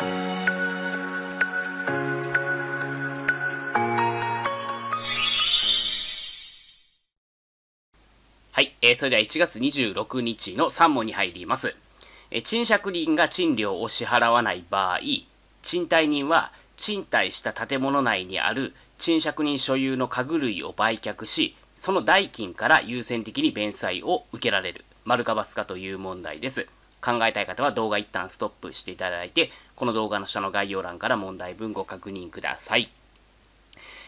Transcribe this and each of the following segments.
はい、えー、それでは1月26日の3問に入ります。え賃借人が賃料を支払わない場合、賃貸人は賃貸した建物内にある賃借人所有の家具類を売却し、その代金から優先的に弁済を受けられる。丸か×かという問題です。考えたい方は動画一旦ストップしていただいて、この動画の下の概要欄から問題文ご確認ください。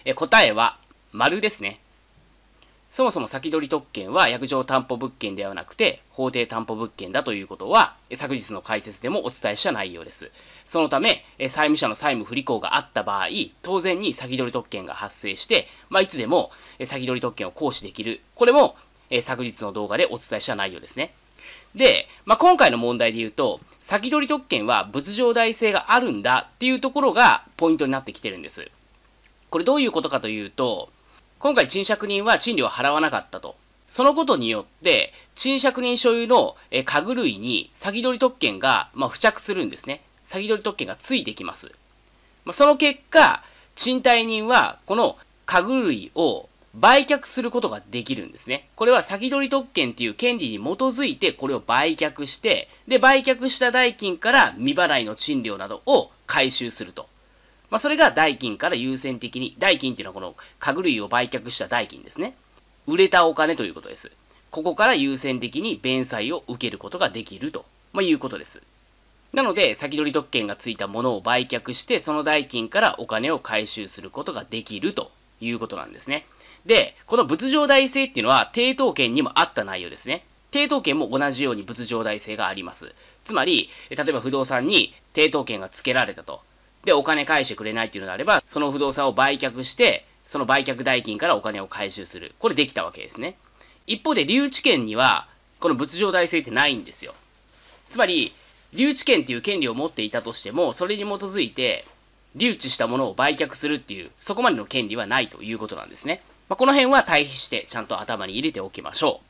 え答えは、丸ですね。そもそも先取り特権は、約定担保物件ではなくて、法定担保物件だということは、昨日の解説でもお伝えした内容です。そのため、債務者の債務不履行があった場合、当然に先取り特権が発生して、まあ、いつでも先取り特権を行使できる。これも、昨日の動画でお伝えした内容ですね。で、まあ、今回の問題で言うと、先取り特権は物上代性があるんだっていうところがポイントになってきてるんです。これどういうことかというと、今回賃借人は賃料を払わなかったと。そのことによって、賃借人所有の家具類に先取り特権が、まあ、付着するんですね。先取り特権がついてきます。まあ、その結果、賃貸人はこの家具類を売却することができるんですね。これは先取り特権っていう権利に基づいてこれを売却して、で、売却した代金から未払いの賃料などを回収すると。まあ、それが代金から優先的に、代金っていうのはこの家具類を売却した代金ですね。売れたお金ということです。ここから優先的に弁済を受けることができると、まあ、いうことです。なので、先取り特権がついたものを売却して、その代金からお金を回収することができるということなんですね。で、この仏上代制っていうのは、抵当権にもあった内容ですね。抵当権も同じように仏上代制があります。つまり、例えば不動産に抵当権が付けられたと。で、お金返してくれないっていうのであれば、その不動産を売却して、その売却代金からお金を回収する。これできたわけですね。一方で、留置権には、この仏上代制ってないんですよ。つまり、留置権っていう権利を持っていたとしても、それに基づいて、留置したものを売却するっていう、そこまでの権利はないということなんですね。まあ、この辺は対比してちゃんと頭に入れておきましょ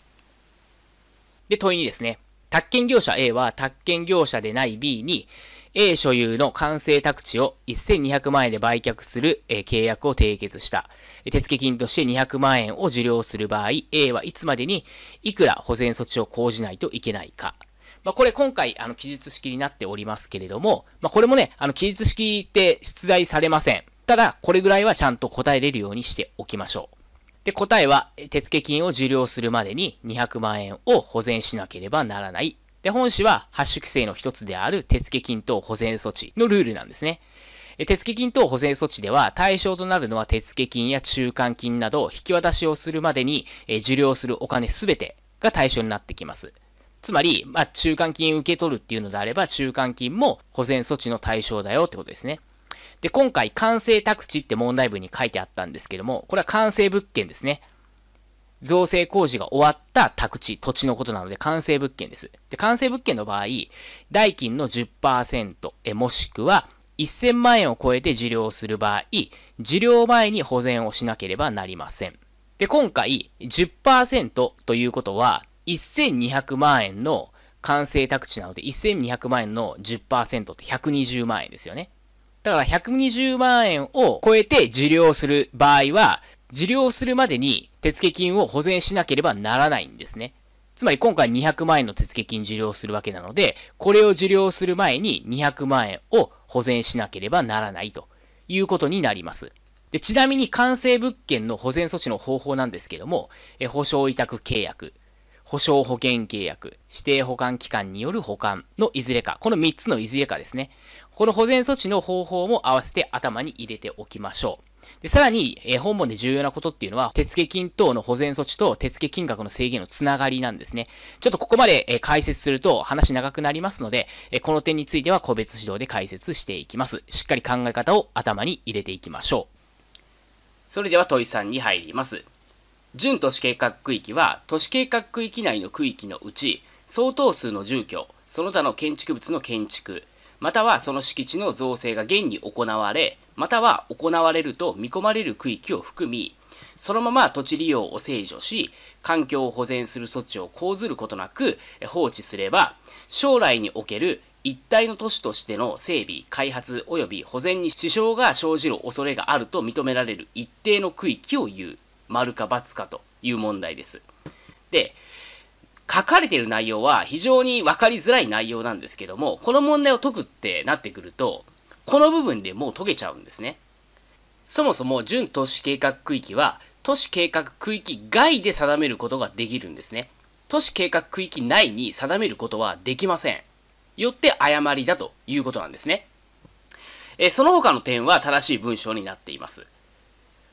う。で、問いにですね、宅建業者 A は宅建業者でない B に A 所有の完成宅地を1200万円で売却する、え契約を締結した。手付金として200万円を受領する場合、A はいつまでにいくら保全措置を講じないといけないか。まあ、これ今回、あの、記述式になっておりますけれども、まあ、これもね、あの、記述式って出題されません。ただ、これぐらいはちゃんと答えれるようにしておきましょう。で、答えは、手付金を受領するまでに200万円を保全しなければならない。で、本市は発出規制の一つである手付金等保全措置のルールなんですね。手付金等保全措置では対象となるのは手付金や中間金など引き渡しをするまでに受領するお金すべてが対象になってきます。つまり、まあ、中間金受け取るっていうのであれば中間金も保全措置の対象だよってことですね。で、今回、完成宅地って問題文に書いてあったんですけども、これは完成物件ですね。造成工事が終わった宅地、土地のことなので完成物件です。で、完成物件の場合、代金の10%もしくは1000万円を超えて受領する場合、受領前に保全をしなければなりません。で、今回10%ということは1200万円の完成宅地なので1200万円の10%って120万円ですよね。だから120万円を超えて受領する場合は、受領するまでに手付金を保全しなければならないんですね。つまり今回200万円の手付金受領するわけなので、これを受領する前に200万円を保全しなければならないということになります。でちなみに完成物件の保全措置の方法なんですけども、え保証委託契約、保証保険契約、指定保管機関による保管のいずれか、この3つのいずれかですね。この保全措置の方法も合わせて頭に入れておきましょう。で、さらに、えー、本文で重要なことっていうのは、手付金等の保全措置と手付金額の制限のつながりなんですね。ちょっとここまで、えー、解説すると話長くなりますので、えー、この点については個別指導で解説していきます。しっかり考え方を頭に入れていきましょう。それでは問い3に入ります。準都市計画区域は、都市計画区域内の区域のうち、相当数の住居、その他の建築物の建築、またはその敷地の造成が現に行われ、または行われると見込まれる区域を含み、そのまま土地利用を制御し、環境を保全する措置を講ずることなく放置すれば、将来における一体の都市としての整備、開発及び保全に支障が生じる恐れがあると認められる一定の区域を言う、丸か×かという問題です。で、書かれている内容は非常に分かりづらい内容なんですけども、この問題を解くってなってくると、この部分でもう解けちゃうんですね。そもそも準都市計画区域は、都市計画区域外で定めることができるんですね。都市計画区域内に定めることはできません。よって誤りだということなんですね。えその他の点は正しい文章になっています。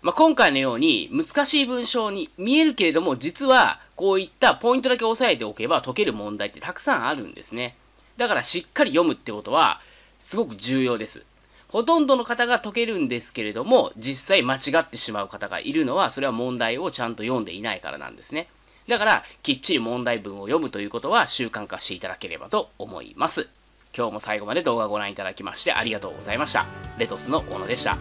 まあ、今回のように難しい文章に見えるけれども実はこういったポイントだけ押さえておけば解ける問題ってたくさんあるんですねだからしっかり読むってことはすごく重要ですほとんどの方が解けるんですけれども実際間違ってしまう方がいるのはそれは問題をちゃんと読んでいないからなんですねだからきっちり問題文を読むということは習慣化していただければと思います今日も最後まで動画をご覧いただきましてありがとうございましたレトスの小野でした